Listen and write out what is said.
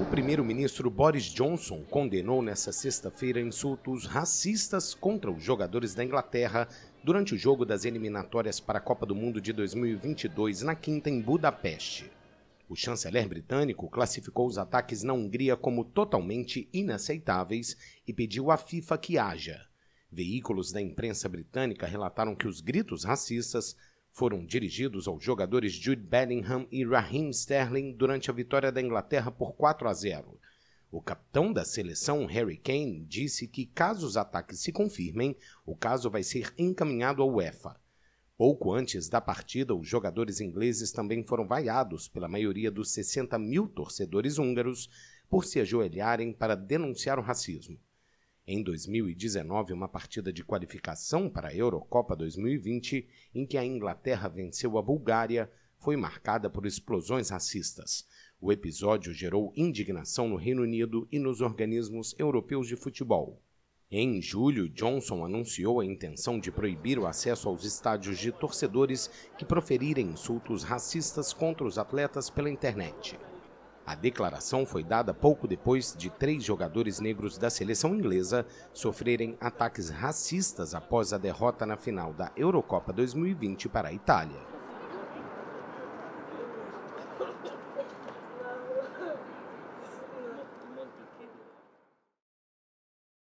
O primeiro-ministro Boris Johnson condenou nesta sexta-feira insultos racistas contra os jogadores da Inglaterra durante o jogo das eliminatórias para a Copa do Mundo de 2022 na quinta em Budapeste. O chanceler britânico classificou os ataques na Hungria como totalmente inaceitáveis e pediu à FIFA que haja. Veículos da imprensa britânica relataram que os gritos racistas foram dirigidos aos jogadores Jude Bellingham e Raheem Sterling durante a vitória da Inglaterra por 4 a 0. O capitão da seleção, Harry Kane, disse que caso os ataques se confirmem, o caso vai ser encaminhado à UEFA. Pouco antes da partida, os jogadores ingleses também foram vaiados pela maioria dos 60 mil torcedores húngaros por se ajoelharem para denunciar o racismo. Em 2019, uma partida de qualificação para a Eurocopa 2020, em que a Inglaterra venceu a Bulgária, foi marcada por explosões racistas. O episódio gerou indignação no Reino Unido e nos organismos europeus de futebol. Em julho, Johnson anunciou a intenção de proibir o acesso aos estádios de torcedores que proferirem insultos racistas contra os atletas pela internet. A declaração foi dada pouco depois de três jogadores negros da seleção inglesa sofrerem ataques racistas após a derrota na final da Eurocopa 2020 para a Itália.